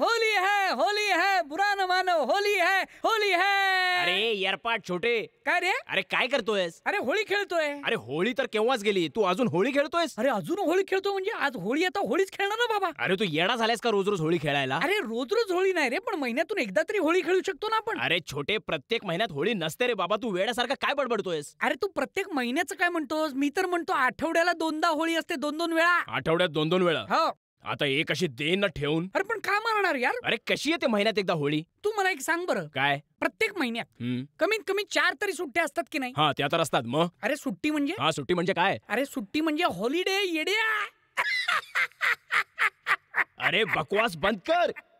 Holy है Holy है बुरा न मानो होली है होली है अरे पाठ छोटे काय रे अरे काय करतोयस अरे होळी खेळतोय अरे होळी तर केव्हाच गेली तू अजून होळी खेळतोयस अरे अजून होळी खेळतो म्हणजे आज होळी आता होळीच खेळणार ना बाबा अरे तू येडा झालायस का रोज रोज होळी खेळायला अरे रोज रोज होळी नाही रे पण महिन्यातून एकदा तरी होळी खेळू शकतो ना आपण अरे छोटे प्रत्येक महिन्यात होळी नसते रे बाबा तू वेळासारखा काय बडबडतोयस अरे तू प्रत्येक महिन्याचं काय म्हणतोस मी तर म्हणतो आठवड्याला दोनदा होळी असते दोन दोन वेळा आठवड्यात दोन दोन वेळा हो आता एक अशी देन न ठेवून अरे पण का मारणार यार अरे कशी येते महिन्यात एकदा होळी तू मला एक सांग बरं काय प्रत्येक महिन्यात कमीत कमी चार तरी सुट्ट्या असतात की नाही हा त्या तर असतात मग अरे सुट्टी म्हणजे हा सुट्टी म्हणजे काय अरे सुट्टी म्हणजे हॉलिडे येड्या अरे बकवास बंद कर